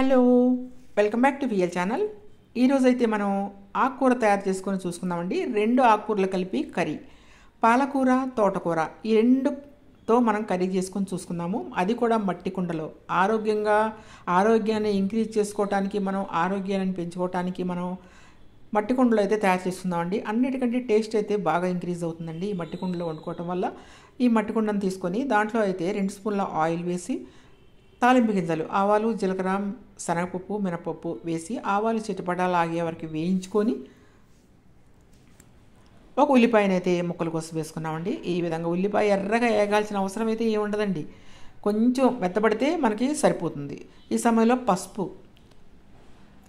hello welcome back to V L channel ఈరోజైతే మనం ఆకుకూర తయారు చేసుకొని చూసుకుందామండి రెండు ఆకుకూరలు కలిపి కర్రీ పాలకూర తోటకూర ఈ రెండుతో మనం కర్రీ చేసుకొని చూసుకుందాము అది కూడా మట్టి కుండలో ఆరోగ్యంగా ఆరోగ్యాన్ని ఇంక్రీజ్ చేసుకోవటానికి మనం ఆరోగ్యాన్ని పెంచుకోవటానికి మనం మట్టి కుండలో అయితే తయారు చేస్తున్నామండి అన్నిటికంటే టేస్ట్ అయితే బాగా ఇంక్రీజ్ అవుతుందండి ఈ మట్టి కుండలో వండుకోవటం వల్ల ఈ మట్టి కుండను తీసుకొని దాంట్లో అయితే రెండు స్పూన్ల ఆయిల్ వేసి తాలింపు గింజలు ఆవాలు జీలకర్ర శనగపప్పు మినపప్పు వేసి ఆవాలు ఆగే వరకు వేయించుకొని ఒక ఉల్లిపాయనైతే ముక్కలు కోసం వేసుకున్నామండి ఈ విధంగా ఉల్లిపాయ ఎర్రగా వేయగాల్సిన అవసరం అయితే ఏముండదండి కొంచెం మెత్తబడితే మనకి సరిపోతుంది ఈ సమయంలో పసుపు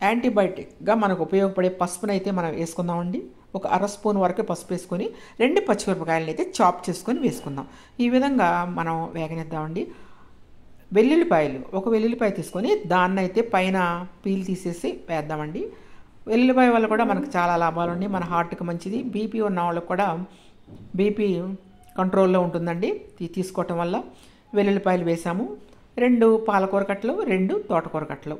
యాంటీబయాటిక్గా మనకు ఉపయోగపడే పసుపునైతే మనం వేసుకుందామండి ఒక అర స్పూన్ వరకు పసుపు వేసుకొని రెండు పచ్చిమిరపకాయలను అయితే చాప్ చేసుకొని వేసుకుందాం ఈ విధంగా మనం వేగనిద్దామండి వెల్లుల్లిపాయలు ఒక వెల్లుల్లిపాయ తీసుకొని దాన్ని అయితే పైన పీల్ తీసేసి వేద్దామండి వెల్లుల్లిపాయ వల్ల కూడా మనకు చాలా లాభాలు ఉన్నాయి మన హార్ట్కి మంచిది బీపీ ఉన్న వాళ్ళకి కూడా బీపీ కంట్రోల్లో ఉంటుందండి తీసుకోవటం వల్ల వెల్లుల్లిపాయలు వేసాము రెండు పాలకూర కట్టలు రెండు తోటకూర కట్టలు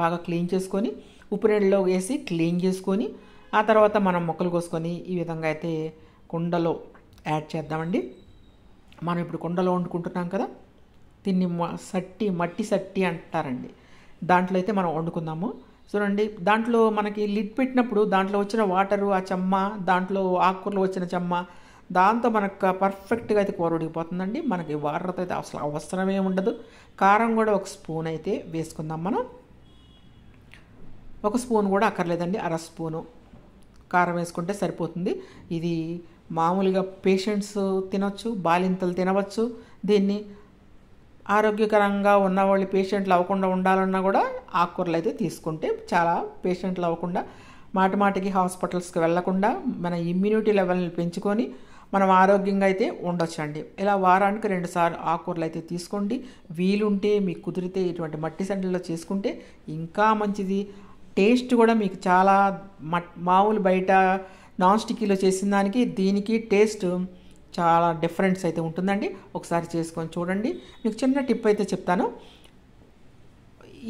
బాగా క్లీన్ చేసుకొని ఉప్పు నీళ్ళలో వేసి క్లీన్ చేసుకొని ఆ తర్వాత మనం మొక్కలు కోసుకొని ఈ విధంగా అయితే కుండలో యాడ్ చేద్దామండి మనం ఇప్పుడు కుండలో వండుకుంటున్నాం కదా దీన్ని సట్టి మట్టి సట్టి అంటారండి దాంట్లో అయితే మనం వండుకుందాము చూడండి దాంట్లో మనకి లిడ్ పెట్టినప్పుడు దాంట్లో వచ్చిన వాటరు ఆ చెమ్మ దాంట్లో ఆకుకూరలు వచ్చిన చెమ్మ దాంతో మనకు పర్ఫెక్ట్గా అయితే కూర ఉడికిపోతుందండి మనకి వాటర్తో అయితే అసలు అవసరమే ఉండదు కారం కూడా ఒక స్పూన్ అయితే వేసుకుందాం మనం ఒక స్పూన్ కూడా అక్కర్లేదండి అర స్పూను కారం వేసుకుంటే సరిపోతుంది ఇది మామూలుగా పేషెంట్స్ తినొచ్చు బాలింతలు తినవచ్చు దీన్ని ఆరోగ్యకరంగా ఉన్నవాళ్ళు పేషెంట్లు అవ్వకుండా ఉండాలన్నా కూడా ఆకుకూరలు అయితే తీసుకుంటే చాలా పేషెంట్లు అవ్వకుండా మాటికి హాస్పిటల్స్కి వెళ్లకుండా మన ఇమ్యూనిటీ లెవెల్ని పెంచుకొని మనం ఆరోగ్యంగా అయితే అండి ఇలా వారానికి రెండుసార్లు ఆకుకూరలు అయితే తీసుకోండి వీలుంటే మీకు కుదిరితే ఇటువంటి మట్టి సెంటర్లో చేసుకుంటే ఇంకా మంచిది టేస్ట్ కూడా మీకు చాలా మామూలు బయట నాన్ స్టిక్కీలో చేసిన దానికి దీనికి టేస్ట్ చాలా డిఫరెన్స్ అయితే ఉంటుందండి ఒకసారి చేసుకొని చూడండి మీకు చిన్న టిప్ అయితే చెప్తాను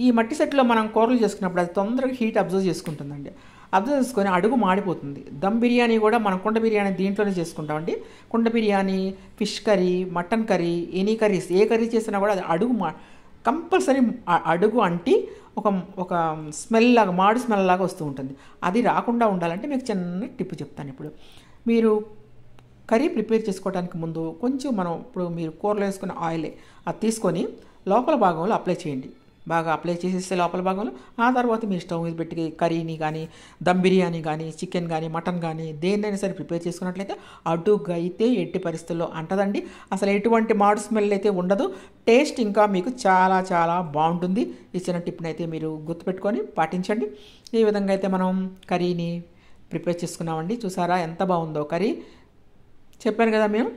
ఈ మట్టి సెట్లో మనం కూరలు చేసుకున్నప్పుడు అది తొందరగా హీట్ అబ్జర్వ్ చేసుకుంటుందండి అబ్జర్వ్ చేసుకొని అడుగు మాడిపోతుంది దమ్ బిర్యానీ కూడా మనం కుండ బిర్యానీ దీంట్లోనే చేసుకుంటామండి కుండ biryani fish curry mutton curry any curries ఏ కర్రీ చేసినా కూడా అది అడుగు మా కంపల్సరీ అడుగు అంటి ఒక ఒక స్మెల్ లాగా మాడు స్మెల్ లాగా వస్తూ ఉంటుంది అది రాకుండా ఉండాలంటే మీకు చిన్న టిప్పు చెప్తాను ఇప్పుడు మీరు కర్రీ ప్రిపేర్ చేసుకోవడానికి ముందు కొంచెం మనం ఇప్పుడు మీరు కూరలో వేసుకున్న ఆయిల్ అది తీసుకొని లోపల భాగంలో అప్లై చేయండి బాగా అప్లై చేసేస్తే లోపల భాగంలో ఆ తర్వాత మీ స్టవ్ మీద పెట్టి కర్రీని కానీ దమ్ బిర్యానీ కానీ చికెన్ కానీ మటన్ కానీ దేన్నైనా సరే ప్రిపేర్ చేసుకున్నట్లయితే అయితే ఎట్టి పరిస్థితుల్లో అంటదండి అసలు ఎటువంటి మాడు స్మెల్ అయితే ఉండదు టేస్ట్ ఇంకా మీకు చాలా చాలా బాగుంటుంది ఇచ్చిన టిప్ని అయితే మీరు గుర్తుపెట్టుకొని పాటించండి ఈ విధంగా అయితే మనం కర్రీని ప్రిపేర్ చేసుకున్నామండి చూసారా ఎంత బాగుందో కర్రీ చెప్పాను కదా మేము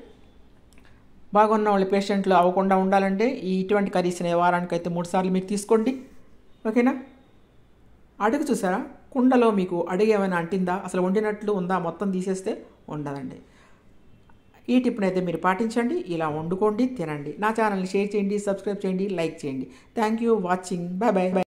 బాగున్న వాళ్ళ పేషెంట్లు అవ్వకుండా ఉండాలంటే ఈ ఇటువంటి కర్రీస్ వారానికి అయితే మూడు సార్లు మీకు తీసుకోండి ఓకేనా అడుగు చూసారా కుండలో మీకు అడుగు ఏమైనా అంటిందా అసలు వండినట్లు ఉందా మొత్తం తీసేస్తే ఉండదండి ఈ టిప్నైతే అయితే మీరు పాటించండి ఇలా వండుకోండి తినండి నా ఛానల్ని షేర్ చేయండి సబ్స్క్రైబ్ చేయండి లైక్ చేయండి thank you watching bye bye bye